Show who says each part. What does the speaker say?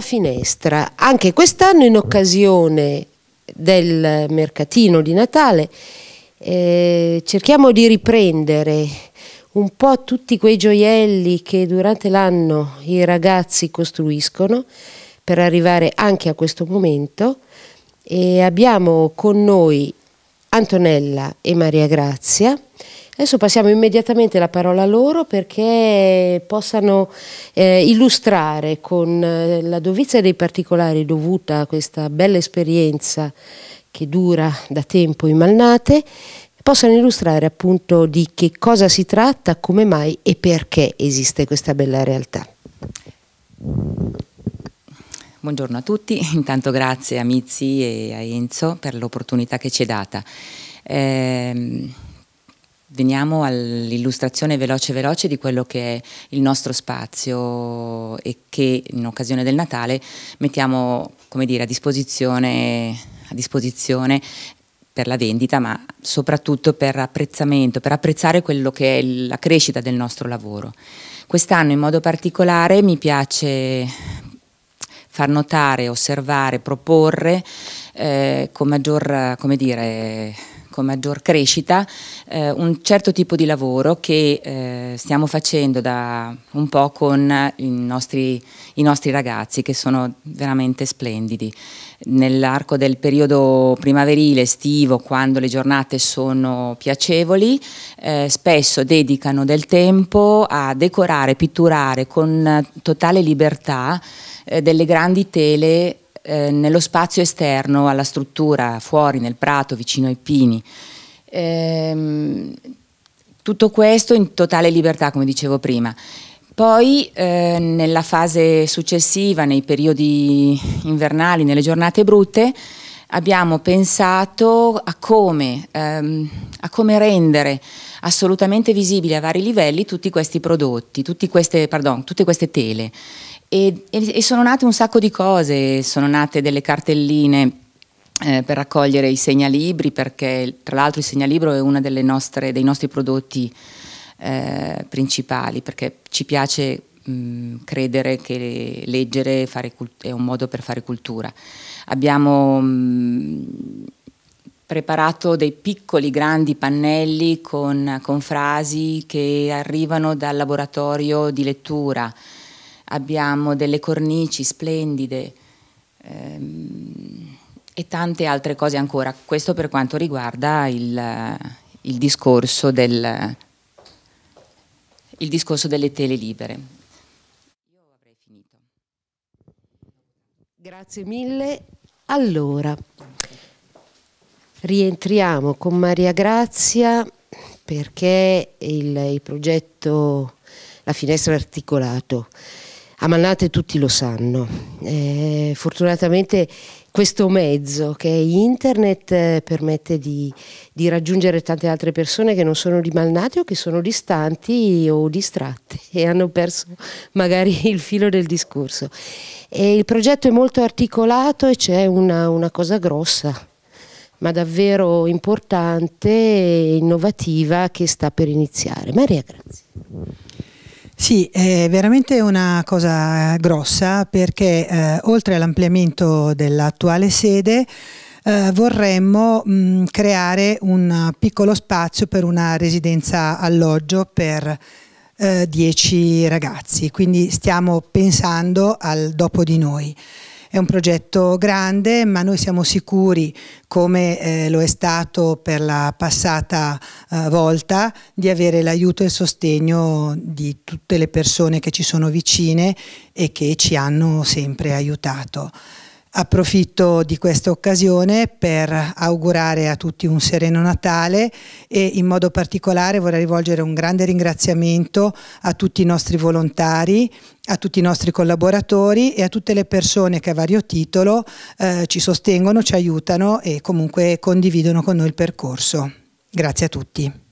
Speaker 1: alla finestra, anche quest'anno in occasione del mercatino di Natale, eh, cerchiamo di riprendere un po' tutti quei gioielli che durante l'anno i ragazzi costruiscono per arrivare anche a questo momento e abbiamo con noi Antonella e Maria Grazia. Adesso passiamo immediatamente la parola a loro perché possano eh, illustrare con eh, la dovizia dei particolari dovuta a questa bella esperienza che dura da tempo in Malnate, possano illustrare appunto di che cosa si tratta, come mai e perché esiste questa bella realtà.
Speaker 2: Buongiorno a tutti, intanto grazie a Mizzi e a Enzo per l'opportunità che ci è data. Eh, veniamo all'illustrazione veloce veloce di quello che è il nostro spazio e che in occasione del Natale mettiamo dire, a, disposizione, a disposizione per la vendita ma soprattutto per apprezzamento, per apprezzare quello che è la crescita del nostro lavoro. Quest'anno in modo particolare mi piace far notare, osservare, proporre eh, con maggior, come dire con maggior crescita eh, un certo tipo di lavoro che eh, stiamo facendo da un po' con i nostri, i nostri ragazzi che sono veramente splendidi. Nell'arco del periodo primaverile, estivo, quando le giornate sono piacevoli, eh, spesso dedicano del tempo a decorare, pitturare con totale libertà eh, delle grandi tele eh, nello spazio esterno alla struttura, fuori nel prato, vicino ai pini. Ehm, tutto questo in totale libertà, come dicevo prima. Poi eh, nella fase successiva, nei periodi invernali, nelle giornate brutte, abbiamo pensato a come, ehm, a come rendere assolutamente visibili a vari livelli tutti questi prodotti, queste, pardon, tutte queste tele. E, e, e sono nate un sacco di cose, sono nate delle cartelline eh, per raccogliere i segnalibri, perché tra l'altro il segnalibro è uno nostre, dei nostri prodotti eh, principali, perché ci piace mh, mm, credere che leggere è un modo per fare cultura. Abbiamo mh, mm, preparato dei piccoli grandi pannelli con, con frasi che arrivano dal laboratorio di lettura abbiamo delle cornici splendide ehm, e tante altre cose ancora. Questo per quanto riguarda il, il, discorso, del, il discorso delle tele libere.
Speaker 1: Grazie mille. Allora, rientriamo con Maria Grazia perché il, il progetto La finestra articolato a Malnate tutti lo sanno. Eh, fortunatamente questo mezzo che è internet eh, permette di, di, raggiungere tante altre persone che non sono di Malnate o che sono distanti o distratte e hanno perso magari il filo del discorso. E il progetto è molto articolato e c'è una, una cosa grossa ma davvero importante e innovativa
Speaker 3: che sta per iniziare. Maria, grazie. Sì, è veramente una cosa eh, grossa perché eh, oltre all'ampliamento dell'attuale sede eh, vorremmo mh, creare un piccolo spazio per una residenza alloggio per 10 eh, ragazzi, quindi stiamo pensando al dopo di noi. È un progetto grande, ma noi siamo sicuri, come eh, lo è stato per la passata eh, volta, di avere l'aiuto e il sostegno di tutte le persone che ci sono vicine e che ci hanno sempre aiutato. Approfitto di questa occasione per augurare a tutti un sereno Natale e in modo particolare vorrei rivolgere un grande ringraziamento a tutti i nostri volontari, a tutti i nostri collaboratori e a tutte le persone che a vario titolo eh, ci sostengono, ci aiutano e comunque condividono con noi il percorso. Grazie a tutti.